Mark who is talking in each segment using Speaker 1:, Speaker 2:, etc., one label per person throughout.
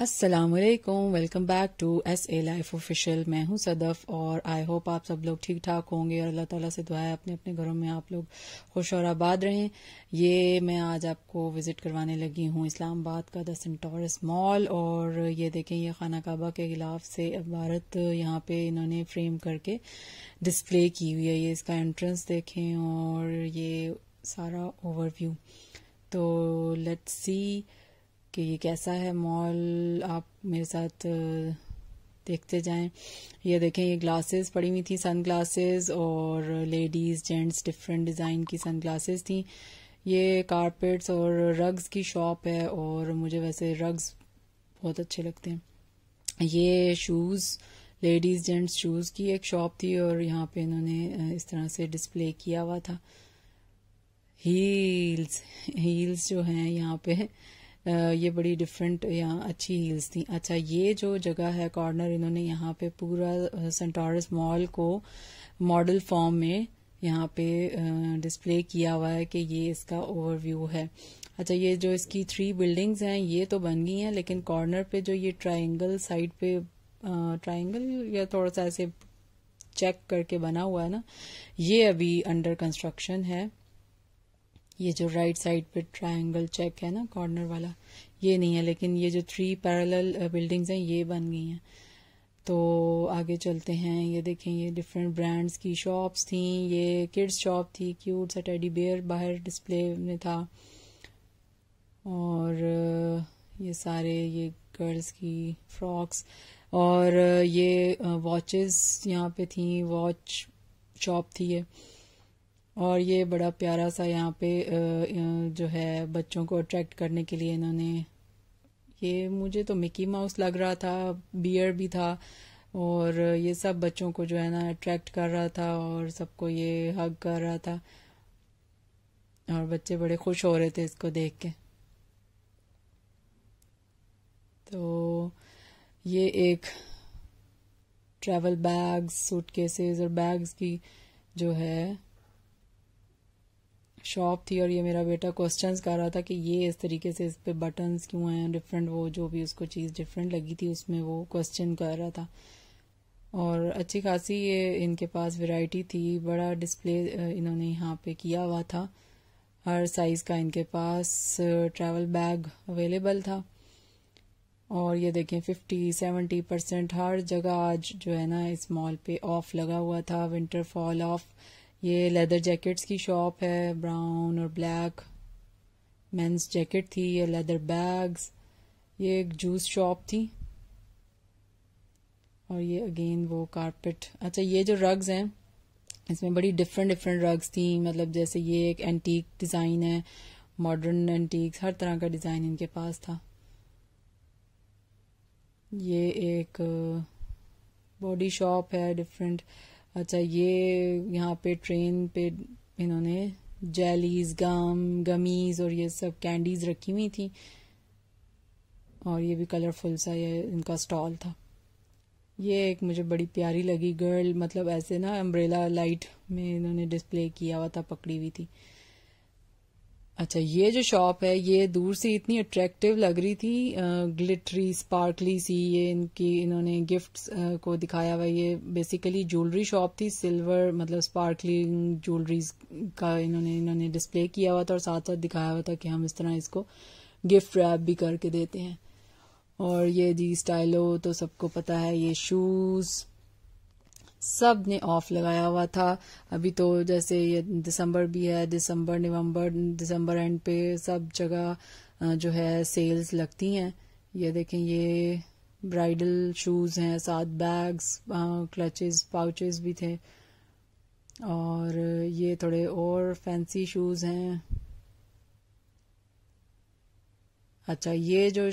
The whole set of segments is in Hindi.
Speaker 1: असलकम welcome back to S A life official मैं हूं सदफ और आई होप आप सब लोग ठीक ठाक होंगे और अल्लाह ताला से दुआ अपने अपने घरों में आप लोग खुश और आबाद रहें ये मैं आज आपको विज़िट करवाने लगी हूं इस्लामाबाद का द सेंटोरस मॉल और ये देखें ये खाना काबा के खिलाफ से इबारत यहाँ पे इन्होंने फ्रेम करके डिस्प्ले की हुई है ये इसका एंट्रेंस देखें और ये सारा ओवरव्यू तो लेट्स सी कि ये कैसा है मॉल आप मेरे साथ देखते जाएं ये देखें ये ग्लासेस पड़ी हुई थी सन ग्लासेस और लेडीज़ जेंट्स डिफरेंट डिज़ाइन की सन ग्लासेस थी ये कारपेट्स और रग्स की शॉप है और मुझे वैसे रग्स बहुत अच्छे लगते हैं ये शूज़ लेडीज़ जेंट्स शूज़ की एक शॉप थी और यहाँ पे इन्होंने इस तरह से डिस्प्ले किया हुआ था हील्स हील्स जो हैं यहाँ पे ये बड़ी डिफरेंट यहाँ अच्छी हील्स थी अच्छा ये जो जगह है कॉर्नर इन्होंने यहाँ पे पूरा सेंटोरस मॉल को मॉडल फॉर्म में यहाँ पे डिस्प्ले किया हुआ है कि ये इसका ओवरव्यू है अच्छा ये जो इसकी थ्री बिल्डिंग्स हैं ये तो बन गई हैं लेकिन कॉर्नर पे जो ये ट्राइंगल साइड पे ट्राइंगल या थोड़ा सा ऐसे चेक करके बना हुआ है ना ये अभी अंडर कंस्ट्रक्शन है ये जो राइट साइड पे ट्रायंगल चेक है ना कॉर्नर वाला ये नहीं है लेकिन ये जो थ्री पैरेलल बिल्डिंग्स हैं ये बन गई हैं तो आगे चलते हैं ये देखें ये डिफरेंट ब्रांड्स की शॉप्स थी ये किड्स शॉप थी क्यूट सा टेडी बेयर बाहर डिस्प्ले में था और uh, ये सारे ये गर्ल्स की फ्रॉक्स और uh, ये वॉचेस uh, यहाँ पे थी वॉच शॉप थी ये और ये बड़ा प्यारा सा यहाँ पे जो है बच्चों को अट्रैक्ट करने के लिए इन्होंने ये मुझे तो मिकी माउस लग रहा था बियर भी था और ये सब बच्चों को जो है ना अट्रैक्ट कर रहा था और सबको ये हग कर रहा था और बच्चे बड़े खुश हो रहे थे इसको देख के तो ये एक ट्रैवल बैग्स सूटकेसेस और बैग्स की जो है शॉप थी और ये मेरा बेटा क्वेश्चंस कर रहा था कि ये इस तरीके से इस पे बटन्स क्यों हैं डिफरेंट वो जो भी उसको चीज़ डिफरेंट लगी थी उसमें वो क्वेश्चन कर रहा था और अच्छी खासी ये इनके पास वैरायटी थी बड़ा डिस्प्ले इन्होंने यहाँ पे किया हुआ था हर साइज़ का इनके पास ट्रैवल बैग अवेलेबल था और ये देखें फिफ्टी सेवेंटी परसेंट हर जगह आज जो है ना इस मॉल पे ऑफ लगा हुआ था विंटर फॉल ऑफ ये लेदर जैकेट्स की शॉप है ब्राउन और ब्लैक मेंस जैकेट थी ये लेदर बैग्स ये एक जूस शॉप थी और ये अगेन वो कारपेट अच्छा ये जो रग्स हैं इसमें बड़ी डिफरेंट डिफरेंट रग्स थी मतलब जैसे ये एक एंटीक डिज़ाइन है मॉडर्न एंटीक्स हर तरह का डिज़ाइन इनके पास था ये एक बॉडी uh, शॉप है डिफरेंट अच्छा ये यहाँ पे ट्रेन पे इन्होंने जेलीज गम गमीज और ये सब कैंडीज रखी हुई थी और ये भी कलरफुल सा ये इनका स्टॉल था ये एक मुझे बड़ी प्यारी लगी गर्ल मतलब ऐसे ना अम्ब्रेला लाइट में इन्होंने डिस्प्ले किया हुआ था पकड़ी हुई थी अच्छा ये जो शॉप है ये दूर से इतनी अट्रैक्टिव लग रही थी ग्लिटरी स्पार्कली सी ये इनकी इन्होंने गिफ्ट्स को दिखाया हुआ ये बेसिकली ज्वेलरी शॉप थी सिल्वर मतलब स्पार्कलिंग ज्वेलरीज का इन्होंने इन्होंने डिस्प्ले किया हुआ था और साथ साथ दिखाया हुआ था कि हम इस तरह इसको गिफ्ट रैप भी करके देते हैं और ये जी स्टाइलो तो सबको पता है ये शूज़ सब ने ऑफ लगाया हुआ था अभी तो जैसे ये दिसंबर भी है दिसंबर नवंबर दिसंबर एंड पे सब जगह जो है सेल्स लगती हैं ये देखें ये ब्राइडल शूज़ हैं साथ बैग्स क्लचेस पाउचेस भी थे और ये थोड़े और फैंसी शूज़ हैं अच्छा ये जो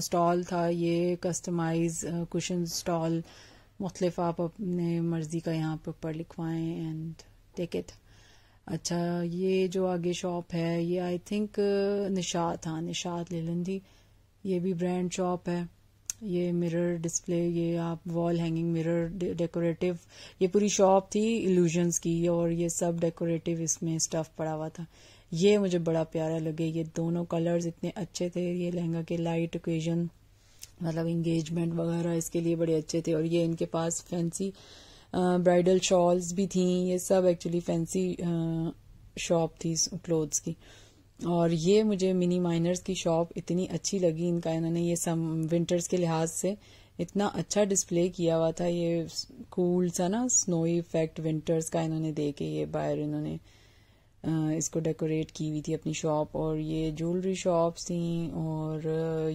Speaker 1: स्टॉल था ये कस्टमाइज कुशन स्टॉल मुख्तलिफ आप अपने मर्ज़ी का यहाँ पर ऊपर लिखवाएं एंड टेक इट अच्छा ये जो आगे शॉप है ये आई थिंक निशात हाँ निशात लेलंदी ये भी ब्रांड शॉप है ये मिरर डिस्प्ले ये आप वॉल हैंगिंग मिरर डेकोरेटिव ये पूरी शॉप थी इल्यूजन्स की और ये सब डेकोरेटिव इसमें स्टफ पड़ा हुआ था ये मुझे बड़ा प्यारा लगे ये दोनों कलर्स इतने अच्छे थे ये लहंगा के लाइट ओकेजन मतलब इंगेजमेंट वगैरह इसके लिए बड़े अच्छे थे और ये इनके पास फैंसी ब्राइडल शॉल्स भी थी ये सब एक्चुअली फैंसी शॉप थी क्लोथ्स की और ये मुझे मिनी माइनर्स की शॉप इतनी अच्छी लगी इनका इन्होंने ये सम विंटर्स के लिहाज से इतना अच्छा डिस्प्ले किया हुआ था ये कूल सा ना स्नोई इफेक्ट विंटर्स का इन्होंने दे के ये बायर इन्होंने इसको डेकोरेट की हुई थी अपनी शॉप और ये ज्वेलरी शॉप्स थी और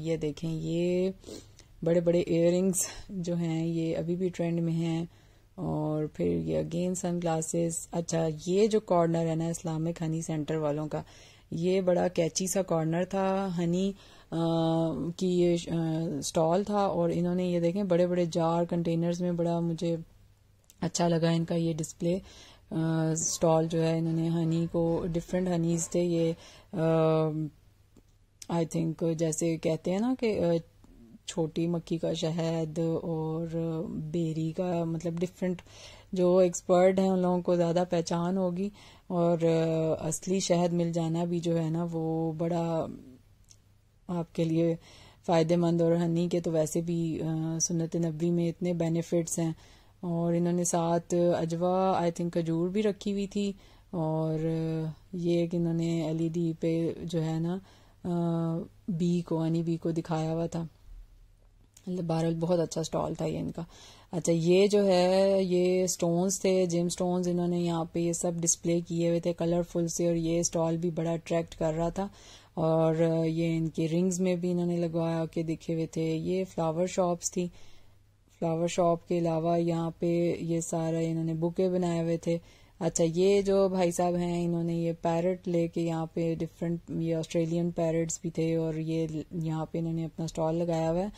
Speaker 1: ये देखें ये बड़े बड़े इयर जो हैं ये अभी भी ट्रेंड में हैं और फिर ये अगेन सन ग्लासेस अच्छा ये जो कॉर्नर है ना इस्लामिक हनी सेंटर वालों का ये बड़ा कैची सा कॉर्नर था हनी आ, की ये स्टॉल था और इन्होंने ये देखें बड़े बड़े जार कंटेनर्स में बड़ा मुझे अच्छा लगा इनका ये डिस्प्ले स्टॉल जो है इन्होंने हनी को डिफरेंट हनीज थे ये आई थिंक जैसे कहते हैं ना कि छोटी मक्खी का शहद और बेरी का मतलब डिफरेंट जो एक्सपर्ट हैं उन लोगों को ज़्यादा पहचान होगी और असली शहद मिल जाना भी जो है ना वो बड़ा आपके लिए फ़ायदेमंद और हनी के तो वैसे भी सुनत नबी में इतने बेनिफिट्स हैं और इन्होंने साथ अजवा आई थिंक खजूर भी रखी हुई थी और ये कि इन्होंने एलईडी e पे जो है ना बी को यानी बी को दिखाया हुआ था मतलब बहरहाल बहुत अच्छा स्टॉल था ये इनका अच्छा ये जो है ये स्टोन्स थे जिम स्टोन्स इन्होंने यहाँ पे ये सब डिस्प्ले किए हुए थे कलरफुल से और ये स्टॉल भी बड़ा अट्रैक्ट कर रहा था और ये इनके रिंग्स में भी इन्होंने लगवा के दिखे हुए थे ये फ्लावर शॉप्स थी फ्लावर शॉप के अलावा यहाँ पे ये सारा इन्होंने बुके बनाए हुए थे अच्छा ये जो भाई साहब हैं इन्होंने ये पैरट लेके यहाँ पे डिफरेंट ये ऑस्ट्रेलियन पैरट्स भी थे और ये यहाँ पे इन्होंने अपना स्टॉल लगाया हुआ है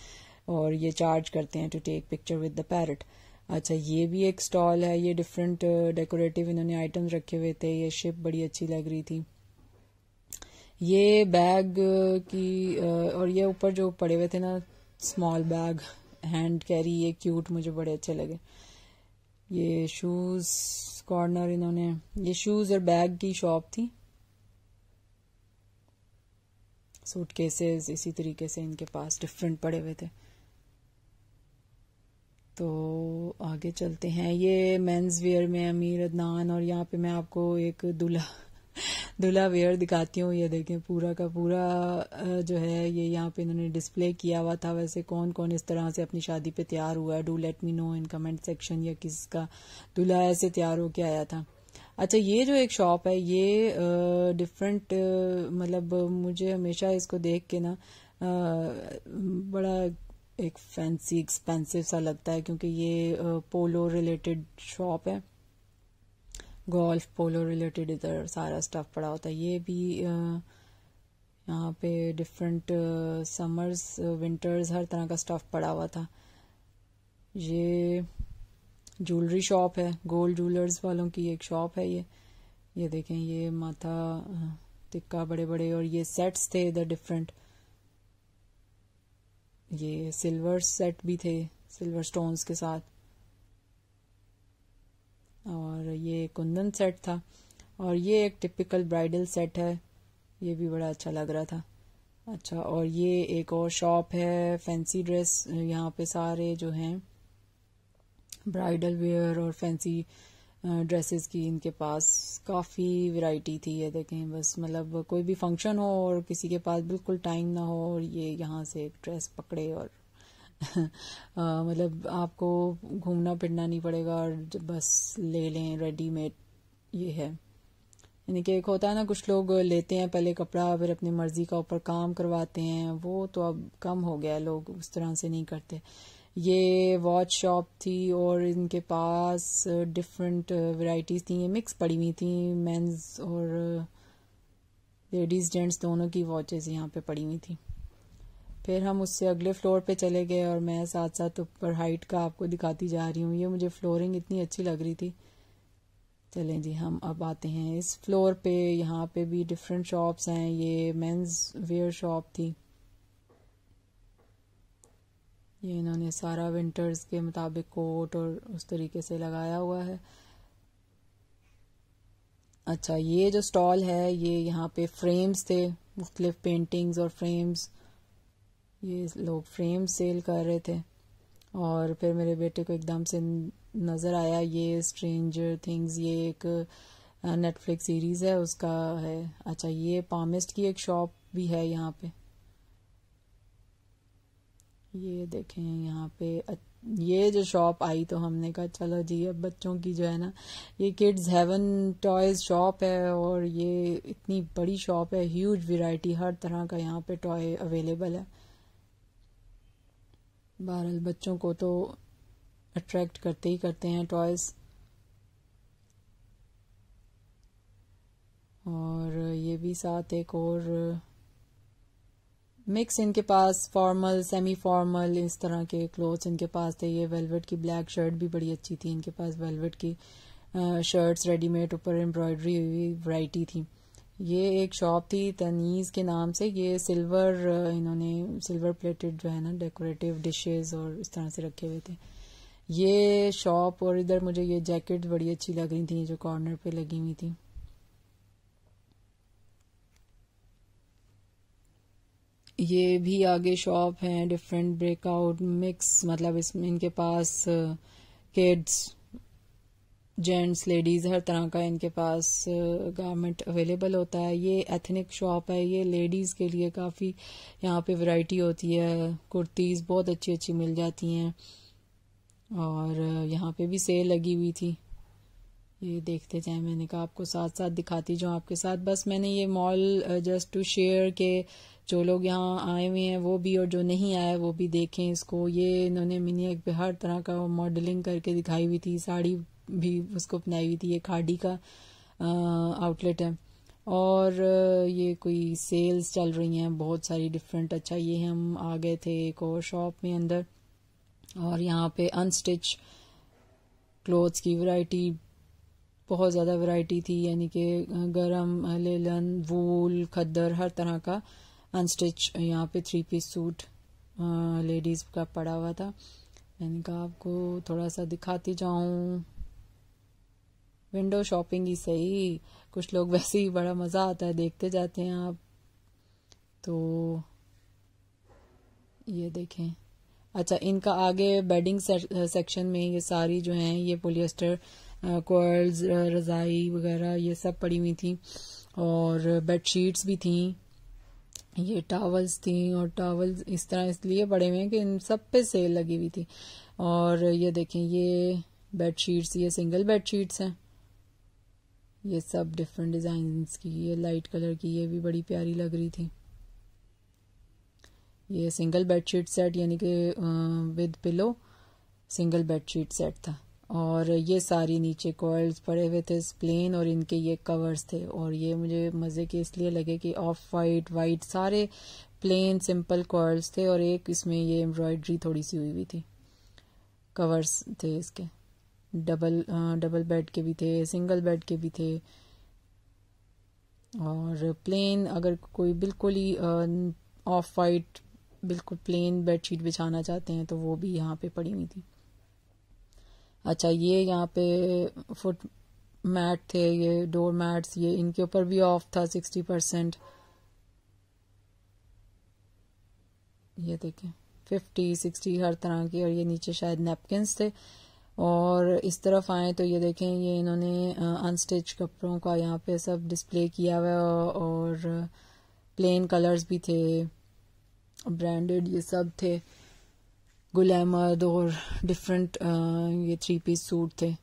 Speaker 1: और ये चार्ज करते हैं to take picture with the parrot अच्छा ये भी एक स्टॉल है ये डिफरेंट डेकोरेटिव uh, इन्होंने आइटम्स रखे हुए थे ये शिप बड़ी अच्छी लग रही थी ये बैग uh, की uh, और ये ऊपर जो पड़े हुए थे ना स्मॉल बैग हैंड कैरी ये क्यूट मुझे बड़े अच्छे लगे ये शूज़ कॉर्नर इन्होंने ये शूज़ और बैग की शॉप थी सूट केसेस इसी तरीके से इनके पास डिफरेंट पड़े हुए थे तो आगे चलते हैं ये मेंस वेयर में अमीर अदनान और यहाँ पे मैं आपको एक दूल्हा दूल्हा वेयर दिखाती हूँ ये देखें पूरा का पूरा जो है ये यहाँ पे इन्होंने डिस्प्ले किया हुआ था वैसे कौन कौन इस तरह से अपनी शादी पे तैयार हुआ है do let me know in comment section या किसका दूल्हा ऐसे तैयार होके आया था अच्छा ये जो एक शॉप है ये डिफरेंट मतलब मुझे हमेशा इसको देख के ना बड़ा एक फैंसी एक्सपेंसिव सा लगता है क्योंकि ये पोलो रिलेटेड शॉप है गोल्फ पोलो रिलेटेड इधर सारा स्टफ पड़ा होता है ये भी यहाँ पे डिफरेंट समर्स विंटर्स हर तरह का स्टफ पड़ा हुआ था ये ज्वेलरी शॉप है गोल्ड ज्वेलर्स वालों की एक शॉप है ये ये देखें ये माथा टिक्का बड़े बड़े और ये सेट्स थे इधर डिफरेंट ये सिल्वर सेट भी थे सिल्वर स्टोन्स के साथ और ये कुंदन सेट था और ये एक टिपिकल ब्राइडल सेट है ये भी बड़ा अच्छा लग रहा था अच्छा और ये एक और शॉप है फैंसी ड्रेस यहाँ पे सारे जो हैं ब्राइडल वेयर और फैंसी ड्रेसेस की इनके पास काफ़ी वैरायटी थी ये देखें बस मतलब कोई भी फंक्शन हो और किसी के पास बिल्कुल टाइम ना हो और ये यहाँ से एक ड्रेस पकड़े और मतलब आपको घूमना फिरना नहीं पड़ेगा और बस ले लें रेडीमेड ये है यानी कि एक होता है ना कुछ लोग लेते हैं पहले कपड़ा फिर अपनी मर्जी का ऊपर काम करवाते हैं वो तो अब कम हो गया लोग उस तरह से नहीं करते ये वॉच शॉप थी और इनके पास डिफरेंट वैरायटीज़ थी ये मिक्स पड़ी हुई थी मेंस और लेडीज़ जेंट्स दोनों की वॉचेस यहाँ पे पड़ी हुई थी फिर हम उससे अगले फ्लोर पे चले गए और मैं साथ साथ ऊपर हाइट का आपको दिखाती जा रही हूँ ये मुझे फ्लोरिंग इतनी अच्छी लग रही थी चलें जी हम अब आते हैं इस फ्लोर पे यहाँ पे भी डिफरेंट शॉप्स हैं ये मेंस वेयर शॉप थी ये इन्होंने सारा विंटर्स के मुताबिक कोट और उस तरीके से लगाया हुआ है अच्छा ये जो स्टॉल है ये यहाँ पे फ्रेम्स थे मुख्तलिफ पेंटिंग्स और फ्रेम्स ये लोग फ्रेम सेल कर रहे थे और फिर मेरे बेटे को एकदम से नज़र आया ये स्ट्रेंजर थिंग्स ये एक नेटफ्लिक्स सीरीज़ है उसका है अच्छा ये पामिस्ट की एक शॉप भी है यहाँ पे ये देखें यहाँ पे ये जो शॉप आई तो हमने कहा चलो जी अब बच्चों की जो है ना ये किड्स हेवन टॉयज शॉप है और ये इतनी बड़ी शॉप है ह्यूज वैरायटी हर तरह का यहाँ पे टॉय अवेलेबल है बहरहाल बच्चों को तो अट्रैक्ट करते ही करते हैं टॉयज़ और ये भी साथ एक और मिक्स इनके पास फॉर्मल सेमी फॉर्मल इस तरह के क्लोथ्स इनके पास थे ये वेलवेट की ब्लैक शर्ट भी बड़ी अच्छी थी इनके पास वेलवेट की शर्ट्स रेडीमेड ऊपर एम्ब्रॉयडरी हुई वैरायटी थी ये एक शॉप थी तनीज़ के नाम से ये सिल्वर इन्होंने सिल्वर प्लेटेड जो है ना डेकोरेटिव डिशेस और इस तरह से रखे हुए थे ये शॉप और इधर मुझे ये जैकेट बड़ी अच्छी लग रही थी जो कॉर्नर पे लगी हुई थी ये भी आगे शॉप है डिफरेंट ब्रेकआउट मिक्स मतलब इसमें इनके पास किड्स जेंट्स लेडीज़ हर तरह का इनके पास गारमेंट अवेलेबल होता है ये एथनिक शॉप है ये लेडीज़ के लिए काफ़ी यहाँ पे वैरायटी होती है कुर्तीज़ बहुत अच्छी अच्छी मिल जाती हैं और यहाँ पे भी सेल लगी हुई थी ये देखते जाए मैंने कहा आपको साथ साथ दिखाती जो आपके साथ बस मैंने ये मॉल जस्ट टू शेयर के जो लोग यहाँ आए हुए हैं वो भी और जो नहीं आए वो भी देखें इसको ये इन्होंने मिनी एक हर तरह का मॉडलिंग करके दिखाई हुई थी साड़ी भी उसको अपनाई हुई थी ये खाडी का आउटलेट है और ये कोई सेल्स चल रही हैं बहुत सारी डिफरेंट अच्छा ये हम आ गए थे एक और शॉप में अंदर और यहाँ पे अनस्टिच क्लोथ्स की वैरायटी बहुत ज़्यादा वैरायटी थी यानी कि गरम लेलन वूल खद्दर हर तरह का अनस्टिच यहाँ पे थ्री पीस सूट लेडीज़ का पड़ा हुआ था मैंने कहा आपको थोड़ा सा दिखाती जाऊँ विंडो शॉपिंग ही सही कुछ लोग वैसे ही बड़ा मज़ा आता है देखते जाते हैं आप तो ये देखें अच्छा इनका आगे बेडिंग सेक्शन में ये सारी जो हैं ये पोलियस्टर कोल्स रज़ाई वगैरह ये सब पड़ी हुई थी और बेड शीट्स भी थी ये टावल्स थी और टावल्स इस तरह इसलिए पड़े हुए हैं कि इन सब पे सेल लगी हुई थी और ये देखें ये बेड शीट्स ये सिंगल बेड शीट्स हैं ये सब डिफरेंट डिज़ाइंस की ये लाइट कलर की ये भी बड़ी प्यारी लग रही थी ये सिंगल बेडशीट सेट यानी कि with pillow single bedsheet set था और ये सारी नीचे कॉयल्स पड़े हुए थे प्लेन और इनके ये कवर्स थे और ये मुझे मज़े के इसलिए लगे कि ऑफ वाइट वाइट सारे प्लेन सिंपल कॉयल्स थे और एक इसमें ये एम्ब्रॉयड्री थोड़ी सी हुई हुई थी कवर्स थे इसके डबल डबल बेड के भी थे सिंगल बेड के भी थे और प्लेन अगर कोई बिल्कुल ही ऑफ वाइट बिल्कुल प्लेन बेडशीट बिछाना चाहते हैं तो वो भी यहाँ पे पड़ी हुई थी अच्छा ये यहाँ पे फुट मैट थे ये डोर मैट्स ये इनके ऊपर भी ऑफ था सिक्सटी परसेंट ये देखें फिफ्टी सिक्सटी हर तरह की और ये नीचे शायद नेपकिन थे और इस तरफ आए तो ये देखें ये इन्होंने अनस्टिच कपड़ों का यहाँ पे सब डिस्प्ले किया हुआ और प्लेन कलर्स भी थे ब्रांडेड ये सब थे गुलैमद और डिफरेंट ये थ्री पीस सूट थे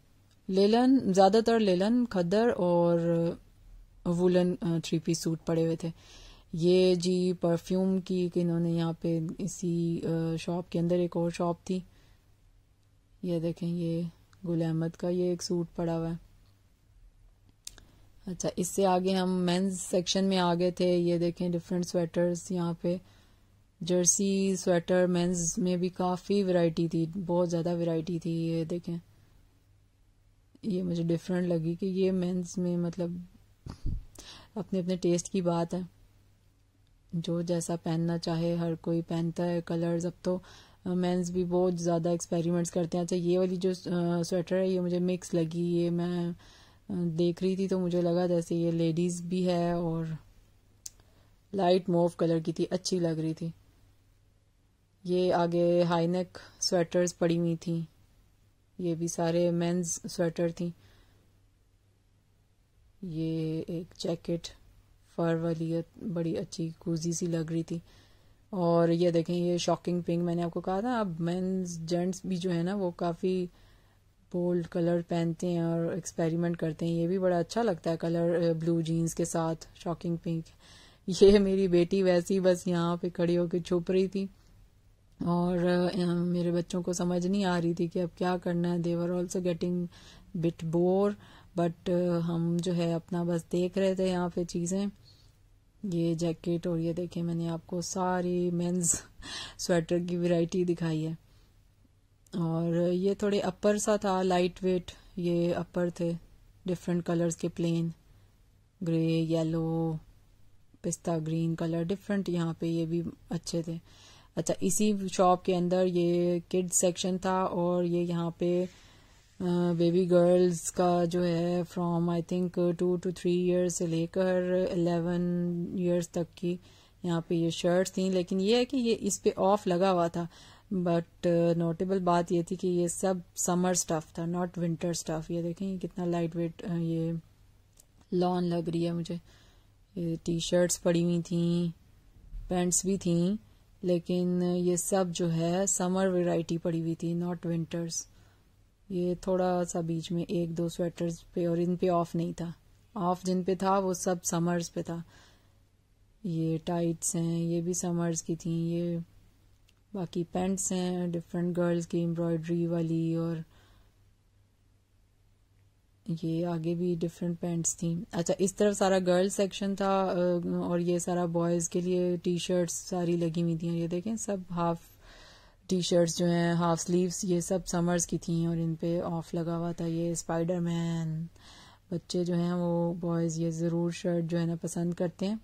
Speaker 1: लेलन ज़्यादातर लेलन खदर और वुलन थ्री पीस सूट पड़े हुए थे ये जी परफ्यूम की इन्होंने यहाँ पे इसी शॉप के अंदर एक और शॉप थी ये देखें ये गुल अहमद का ये एक सूट पड़ा हुआ है अच्छा इससे आगे हम मेंस सेक्शन में आ गए थे ये देखें डिफरेंट स्वेटर्स यहाँ पे जर्सी स्वेटर मेंस में भी काफ़ी वैरायटी थी बहुत ज़्यादा वैरायटी थी ये देखें ये मुझे डिफरेंट लगी कि ये मेंस में मतलब अपने अपने टेस्ट की बात है जो जैसा पहनना चाहे हर कोई पहनता है कलर्स अब तो मेंस uh, भी बहुत ज़्यादा एक्सपेरिमेंट्स करते हैं अच्छा ये वाली जो स्वेटर uh, है ये मुझे मिक्स लगी ये मैं uh, देख रही थी तो मुझे लगा जैसे ये लेडीज़ भी है और लाइट मोव कलर की थी अच्छी लग रही थी ये आगे हाई नेक स्वेटर्स पड़ी हुई थी ये भी सारे मेंस स्वेटर थी ये एक जैकेट फर वाली बड़ी अच्छी कूजी सी लग रही थी और ये देखें ये शॉकिंग पिंक मैंने आपको कहा था अब मैं जेंट्स भी जो है ना वो काफ़ी बोल्ड कलर पहनते हैं और एक्सपेरिमेंट करते हैं ये भी बड़ा अच्छा लगता है कलर ब्लू जीन्स के साथ शॉकिंग पिंक ये मेरी बेटी वैसी बस यहाँ पे खड़ी होकर छुप रही थी और मेरे बच्चों को समझ नहीं आ रही थी कि अब क्या करना है they were also getting bit bore but हम जो है अपना बस देख रहे थे यहाँ पे चीज़ें ये जैकेट और ये देखिए मैंने आपको सारी मेंस स्वेटर की वैरायटी दिखाई है और ये थोड़े अपर सा था लाइट वेट ये अपर थे डिफरेंट कलर्स के plain grey yellow pista green colour different यहाँ पे ये भी अच्छे थे अच्छा इसी शॉप के अंदर ये किड सेक्शन था और ये यहाँ पे बेबी uh, गर्ल्स का जो है from I think two two three years से लेकर एलेवन इयर्स तक की यहाँ पे ये शर्ट्स थी लेकिन ये है कि ये इस पे ऑफ लगा हुआ था बट नोटेबल uh, बात ये थी कि ये सब समर स्टफ था नॉट विंटर स्टफ ये देखें कितना लाइट वेट uh, ये लॉन लग रही है मुझे ये टी शर्ट्स पड़ी हुई थी पैंट्स भी थी लेकिन ये सब जो है समर वैरायटी पड़ी हुई थी नॉट विंटर्स ये थोड़ा सा बीच में एक दो स्वेटर्स पे और इन पे ऑफ नहीं था ऑफ जिन पे था वो सब समर्स पे था ये टाइट्स हैं ये भी समर्स की थी ये बाकी पैंट्स हैं डिफरेंट गर्ल्स की एम्ब्रॉयडरी वाली और ये आगे भी डिफरेंट पैंट्स थी अच्छा इस तरफ सारा गर्ल्स सेक्शन था और ये सारा बॉयज़ के लिए टी शर्ट्स सारी लगी हुई थी ये देखें सब हाफ टी शर्ट्स जो हैं हाफ स्लीव्स ये सब समर्स की थी और इन पे ऑफ लगा हुआ था ये स्पाइडर मैन बच्चे जो हैं वो बॉयज़ ये ज़रूर शर्ट जो है ना पसंद करते हैं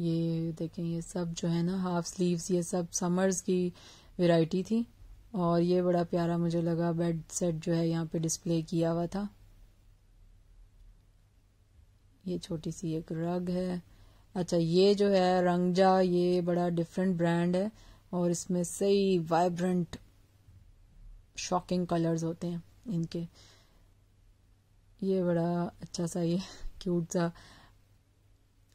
Speaker 1: ये देखें ये सब जो है ना हाफ स्लीव्स ये सब समर्स की वैरायटी थी और ये बड़ा प्यारा मुझे लगा बेड सेट जो है यहाँ पे डिस्प्ले किया हुआ था ये छोटी सी एक रग है अच्छा ये जो है रंगजा ये बड़ा डिफरेंट ब्रांड है और इसमें सही वाइब्रेंट शॉकिंग कलर्स होते हैं इनके ये बड़ा अच्छा सा ये क्यूट सा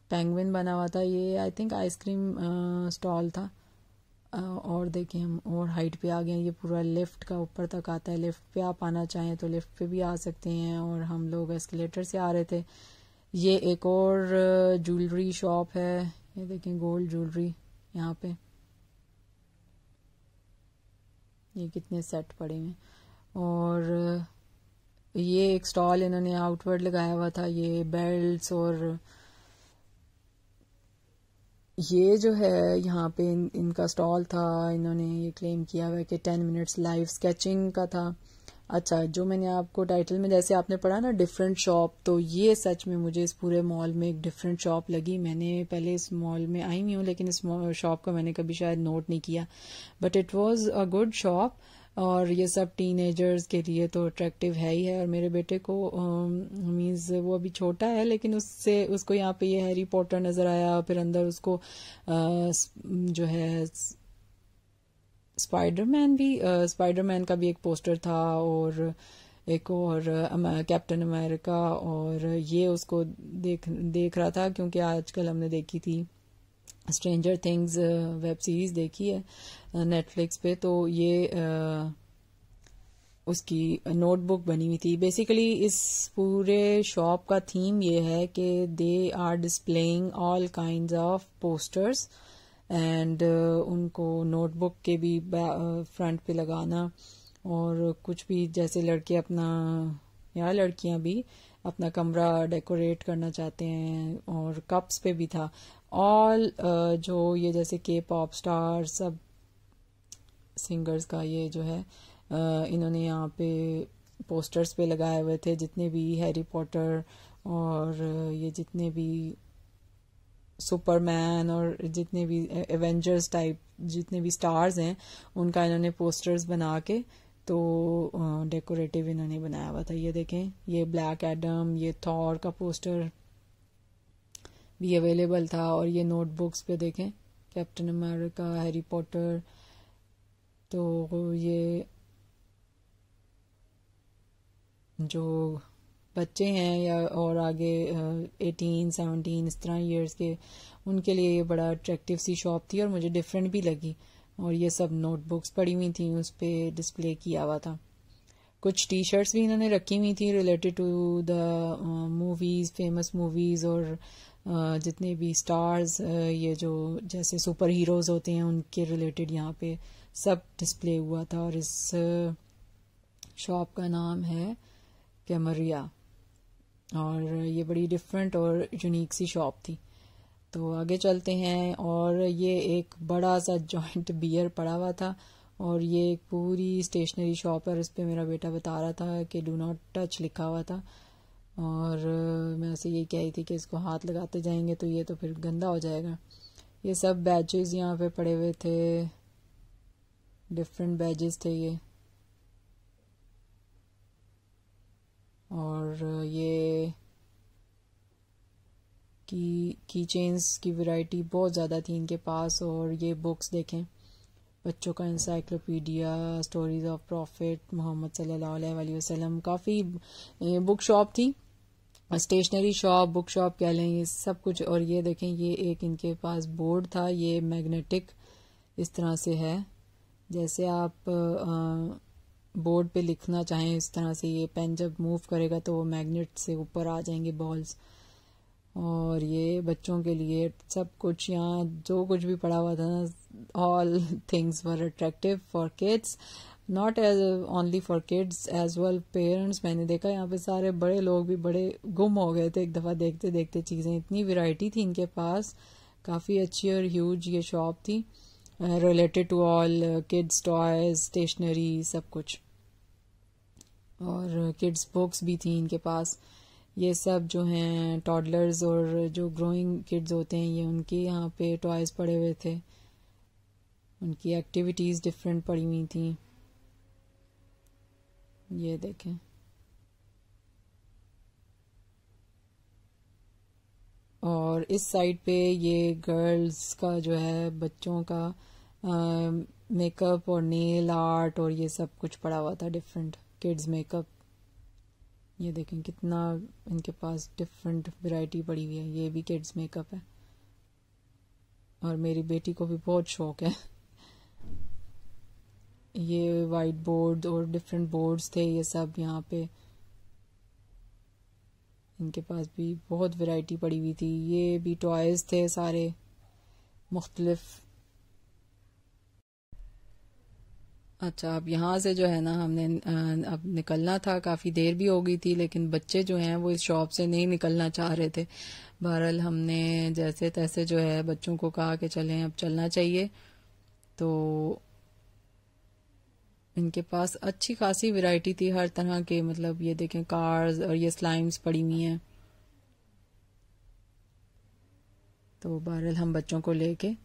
Speaker 1: पेंगविन बना हुआ था ये आई थिंक आइसक्रीम स्टॉल था आ, और देखिए हम और हाइट पे आ गए ये पूरा लिफ्ट का ऊपर तक आता है लिफ्ट पे आप आना चाहें तो लिफ्ट पे भी आ सकते हैं और हम लोग एस्केलेटर से आ रहे थे ये एक और ज्वेलरी शॉप है ये देखें गोल्ड ज्वेलरी यहाँ पे ये कितने सेट पड़े हैं और ये एक स्टॉल इन्होंने आउटवर्ड लगाया हुआ था ये बेल्ट्स और ये जो है यहाँ पे इन, इनका स्टॉल था इन्होंने ये क्लेम किया हुआ कि टेन मिनट्स लाइव स्केचिंग का था अच्छा जो मैंने आपको टाइटल में जैसे आपने पढ़ा ना डिफरेंट शॉप तो ये सच में मुझे इस पूरे मॉल में एक डिफरेंट शॉप लगी मैंने पहले इस मॉल में आई हुई हूँ लेकिन इस शॉप का मैंने कभी शायद नोट नहीं किया but it was a good shop और ये सब टीनेजर्स के लिए तो अट्रैक्टिव है ही है और मेरे बेटे को मीन्स um, वो अभी छोटा है लेकिन उससे उसको यहाँ पे ये हैरी पॉटर नज़र आया फिर अंदर उसको आ, uh, जो है स्पाइडरमैन भी स्पाइडरमैन का भी एक पोस्टर था और एक और कैप्टन अमेरिका और ये उसको देख देख रहा था क्योंकि आजकल हमने देखी थी स्ट्रेंजर थिंग्स वेब सीरीज देखी है नेटफ्लिक्स पे तो ये uh, उसकी नोटबुक बनी हुई थी बेसिकली इस पूरे शॉप का थीम ये है कि they are displaying all kind of posters and uh, उनको नोटबुक के भी फ्रंट uh, पे लगाना और कुछ भी जैसे लड़के अपना या लड़कियां भी अपना कमरा डेकोरेट करना चाहते हैं और कप्स पे भी था ऑल uh, जो ये जैसे के पॉप स्टार सब सिंगर्स का ये जो है इन्होंने यहाँ पे पोस्टर्स पे लगाए हुए थे जितने भी हैरी पॉटर और ये जितने भी सुपरमैन और जितने भी एवेंजर्स टाइप जितने भी स्टार्स हैं उनका इन्होंने पोस्टर्स बना के तो डेकोरेटिव इन्होंने बनाया हुआ था ये देखें ये ब्लैक एडम ये थॉर का पोस्टर भी अवेलेबल था और ये नोटबुक्स पे देखें कैप्टन अमेरिका हैरी पॉटर तो ये जो बच्चे हैं या और आगे एटीन सेवनटीन इस तरह ईयर्स के उनके लिए ये बड़ा अट्रैक्टिव सी शॉप थी और मुझे डिफरेंट भी लगी और ये सब नोटबुक्स पड़ी हुई थी उस पर डिस्प्ले किया हुआ था कुछ टी शर्ट्स भी इन्होंने रखी हुई थी related to the movies famous movies और uh, जितने भी स्टार्स uh, ये जो जैसे सुपर हीरोज़ होते हैं उनके रिलेटेड यहाँ पे सब डिस्प्ले हुआ था और इस शॉप का नाम है कैमरिया और ये बड़ी डिफरेंट और यूनिक सी शॉप थी तो आगे चलते हैं और ये एक बड़ा सा जॉइंट बियर पड़ा हुआ था और ये एक पूरी स्टेशनरी शॉप है उस इस पर मेरा बेटा बता रहा था कि डू नॉट टच लिखा हुआ था और मैं उसे ये कह रही थी कि इसको हाथ लगाते जाएंगे तो ये तो फिर गंदा हो जाएगा ये सब बैचेज यहाँ पे पड़े हुए थे डिफरेंट बैजेस थे ये और ये की की चेन्स की वैरायटी बहुत ज़्यादा थी इनके पास और ये बुक्स देखें बच्चों का encyclopedia stories of prophet Muhammad सल्लल्लाहु अलैहि वसल्लम काफ़ी बुक शॉप थी स्टेशनरी शॉप बुक शॉप कह लें ये सब कुछ और ये देखें ये एक इनके पास बोर्ड था ये मैग्नेटिक इस तरह से है जैसे आप बोर्ड पे लिखना चाहें इस तरह से ये पेन जब मूव करेगा तो वो मैग्नेट से ऊपर आ जाएंगे बॉल्स और ये बच्चों के लिए सब कुछ यहाँ जो कुछ भी पढ़ा हुआ था ना all things were attractive for kids not as only for kids as well parents मैंने देखा यहाँ पे सारे बड़े लोग भी बड़े गुम हो गए थे एक दफ़ा देखते देखते चीज़ें इतनी वैरायटी थी इनके पास काफ़ी अच्छी और ह्यूज ये शॉप थी related to all kids toys stationery सब कुछ और किड्स बुक्स भी थी इनके पास ये सब जो हैं टॉडलर्स और जो ग्रोइंग किड्स होते हैं ये उनके यहाँ पे टॉयज़ पड़े हुए थे उनकी एक्टिविटीज़ डिफरेंट पड़ी हुई थी ये देखें और इस साइड पे ये गर्ल्स का जो है बच्चों का मेकअप और नेल आर्ट और ये सब कुछ पड़ा हुआ था डिफरेंट किड्स मेकअप ये देखें कितना इनके पास डिफरेंट वैरायटी पड़ी हुई है ये भी किड्स मेकअप है और मेरी बेटी को भी बहुत शौक है ये वाइट बोर्ड और डिफरेंट बोर्ड्स थे ये सब यहाँ पे इनके पास भी बहुत वैरायटी पड़ी हुई थी ये भी टॉयज़ थे सारे मुख्तलिफ़ अच्छा अब यहाँ से जो है ना हमने अब निकलना था काफ़ी देर भी हो गई थी लेकिन बच्चे जो हैं वो इस शॉप से नहीं निकलना चाह रहे थे बहरहाल हमने जैसे तैसे जो है बच्चों को कहा कि चलें अब चलना चाहिए तो इनके पास अच्छी खासी वैरायटी थी हर तरह के मतलब ये देखें कार्स और ये स्लाइम्स पड़ी हुई हैं तो बहरहाल हम बच्चों को लेके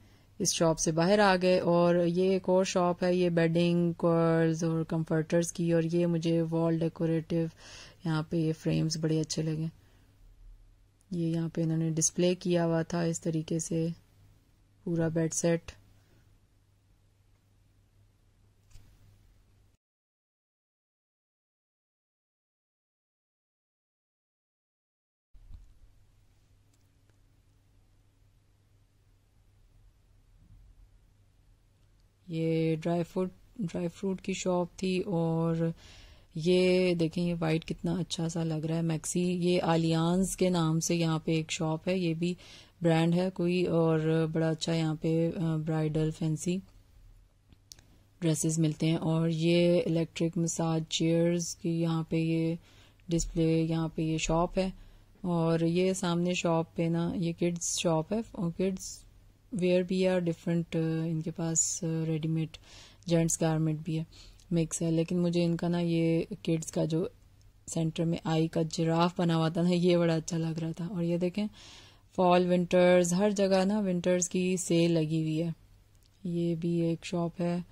Speaker 1: इस शॉप से बाहर आ गए और ये एक और शॉप है ये बेडिंग कर्ल्स और कंफर्टर्स की और ये मुझे वॉल डेकोरेटिव यहाँ पे ये फ्रेम्स बड़े अच्छे लगे ये यहाँ पे इन्होंने डिस्प्ले किया हुआ था इस तरीके से पूरा बेड सेट ये ड्राई फ्रूट ड्राई फ्रूट की शॉप थी और ये देखें ये वाइट कितना अच्छा सा लग रहा है मैक्सी ये आलियांस के नाम से यहाँ पे एक शॉप है ये भी ब्रांड है कोई और बड़ा अच्छा यहाँ पे ब्राइडल फैंसी ड्रेसेस मिलते हैं और ये इलेक्ट्रिक मसाज चेयर्स की यहाँ पे ये डिस्प्ले यहाँ पे ये शॉप है और ये सामने शॉप पे ना ये किड्स शॉप है किड्स वेयर भी और डिफरेंट इनके पास रेडीमेड जेंट्स गारमेंट भी है मिक्स है लेकिन मुझे इनका ना ये किड्स का जो सेंटर में आई का जिराफ बना हुआ था ना ये बड़ा अच्छा लग रहा था और ये देखें फॉल विंटर्स हर जगह ना विंटर्स की सेल लगी हुई है ये भी एक शॉप है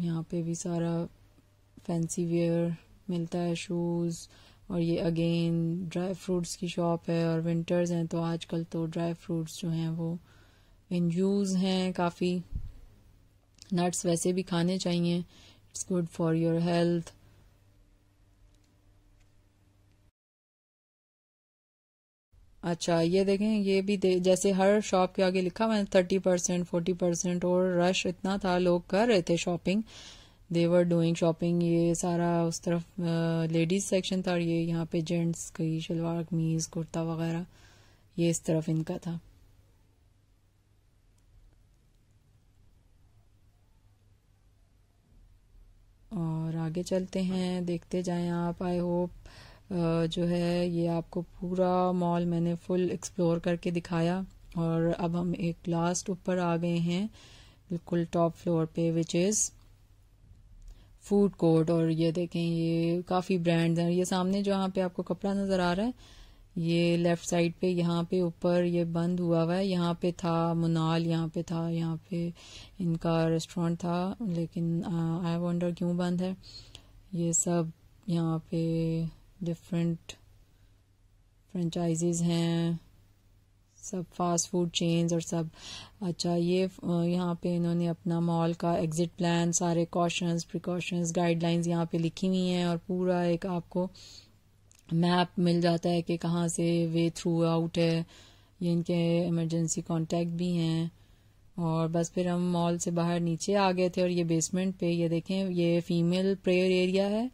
Speaker 1: यहाँ पे भी सारा फैंसी वेयर मिलता है शूज़ और ये अगेन ड्राई फ्रूट्स की शॉप है और विंटर्स हैं तो आजकल तो ड्राई फ्रूट्स जो हैं वो इन यूज़ हैं काफ़ी नट्स वैसे भी खाने चाहिए it's good for your health अच्छा ये देखें ये भी दे, जैसे हर शॉप के आगे लिखा हुआ है थर्टी परसेंट फोर्टी परसेंट और रश इतना था लोग कर रहे थे शॉपिंग देवर डूइंग शॉपिंग ये सारा उस तरफ लेडीज सेक्शन था और ये यहाँ पे जेंट्स की शलवार कमीज कुर्ता वगैरह ये इस तरफ इनका था और आगे चलते हैं देखते जाएं आप आई होप जो है ये आपको पूरा मॉल मैंने फुल एक्सप्लोर करके दिखाया और अब हम एक लास्ट ऊपर आ गए हैं बिल्कुल टॉप फ्लोर पे विच इज़ फूड कोर्ट और ये देखें ये काफ़ी ब्रांड्स हैं ये सामने जहाँ पे आपको कपड़ा नज़र आ रहा है ये लेफ्ट साइड पे यहाँ पे ऊपर ये बंद हुआ हुआ है यहाँ पे था मुनाल यहाँ पे था यहाँ पे इनका रेस्टोरेंट था लेकिन आई वंडर क्यों बंद है ये सब यहाँ पे डिफरेंट फ्रेंचाइजीज हैं सब फास्ट फूड चेन्स और सब अच्छा ये यहाँ पे इन्होंने अपना मॉल का एग्ज़िट प्लान सारे कॉशंस प्रिकॉशंस गाइडलाइंस यहाँ पे लिखी हुई हैं और पूरा एक आपको मैप मिल जाता है कि कहाँ से वे थ्रू आउट है ये इनके इमरजेंसी कॉन्टेक्ट भी हैं और बस फिर हम मॉल से बाहर नीचे आ गए थे और ये बेसमेंट पे ये देखें ये फीमेल प्रेयर एरिया है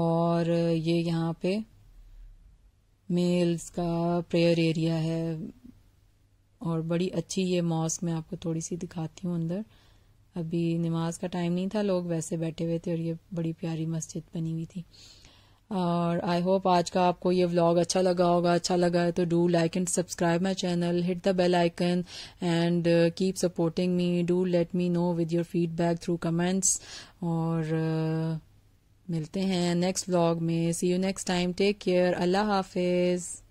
Speaker 1: और ये यहाँ पे मेल्स का प्रेयर एरिया है और बड़ी अच्छी ये मॉस मैं आपको थोड़ी सी दिखाती हूँ अंदर अभी नमाज का टाइम नहीं था लोग वैसे बैठे हुए थे और ये बड़ी प्यारी मस्जिद बनी हुई थी और आई होप आज का आपको ये व्लॉग अच्छा लगा होगा अच्छा लगा है तो do like and subscribe my channel hit the bell icon and keep supporting me do let me know with your feedback through comments और uh, मिलते हैं नेक्स्ट व्लॉग में see you next time take care अल्लाह हाफिज़